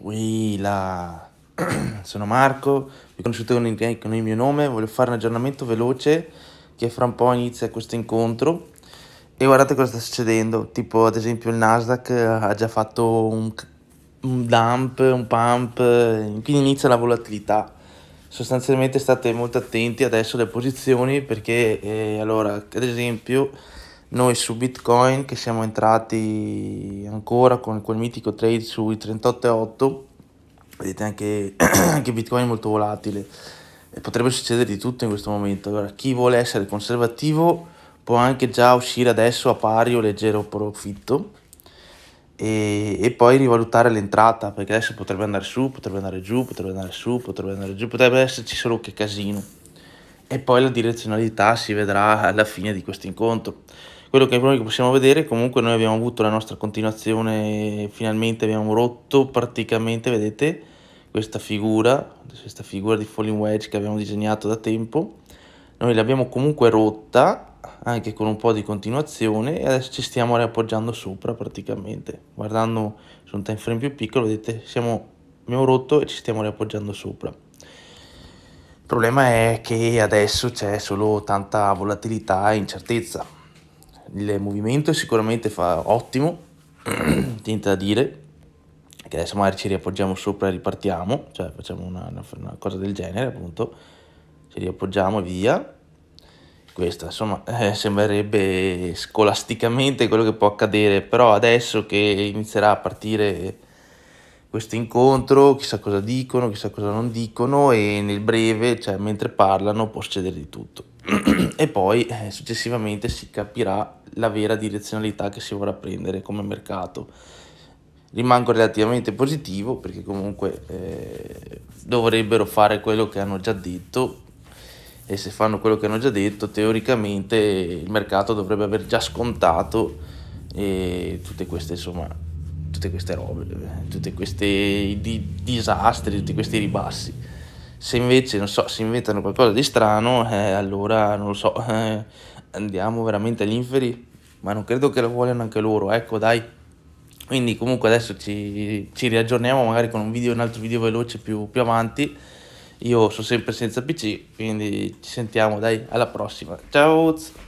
Willa, sono Marco, vi conoscete con il, con il, mio nome, voglio fare un aggiornamento veloce che fra un po' inizia questo incontro e guardate cosa sta succedendo, tipo ad esempio il Nasdaq eh, ha già fatto un, un dump, un pump, eh, quindi inizia la volatilità. Sostanzialmente state molto attenti adesso alle posizioni perché eh, allora ad esempio noi su Bitcoin che siamo entrati ancora con quel mitico trade sui 38,8 vedete anche, anche Bitcoin è molto volatile e potrebbe succedere di tutto in questo momento allora chi vuole essere conservativo può anche già uscire adesso a pari o leggero profitto e, e poi rivalutare l'entrata perché adesso potrebbe andare su, potrebbe andare giù, potrebbe andare su, potrebbe andare giù, potrebbe esserci solo che casino e poi la direzionalità si vedrà alla fine di questo incontro quello che possiamo vedere comunque noi abbiamo avuto la nostra continuazione finalmente abbiamo rotto praticamente vedete questa figura questa figura di falling wedge che abbiamo disegnato da tempo noi l'abbiamo comunque rotta anche con un po' di continuazione e adesso ci stiamo riappoggiando sopra praticamente guardando su un time frame più piccolo vedete siamo, abbiamo rotto e ci stiamo riappoggiando sopra il problema è che adesso c'è solo tanta volatilità e incertezza il movimento sicuramente fa ottimo, tenta a dire, che adesso magari ci riappoggiamo sopra e ripartiamo, cioè facciamo una, una cosa del genere appunto, ci riappoggiamo e via. Questa insomma eh, sembrerebbe scolasticamente quello che può accadere, però adesso che inizierà a partire questo incontro, chissà cosa dicono, chissà cosa non dicono e nel breve, cioè mentre parlano, può succedere di tutto. e poi eh, successivamente si capirà la vera direzionalità che si vorrà prendere come mercato. Rimango relativamente positivo perché comunque eh, dovrebbero fare quello che hanno già detto e se fanno quello che hanno già detto teoricamente il mercato dovrebbe aver già scontato eh, tutte queste insomma tutte queste robe, tutti questi di- disastri, tutti questi ribassi. Se invece, non so, si inventano qualcosa di strano, eh, allora, non lo so, eh, andiamo veramente agli inferi, ma non credo che lo vogliano anche loro, ecco dai. Quindi comunque adesso ci, ci riaggiorniamo magari con un, video, un altro video veloce più, più avanti. Io sono sempre senza PC, quindi ci sentiamo, dai, alla prossima. Ciao!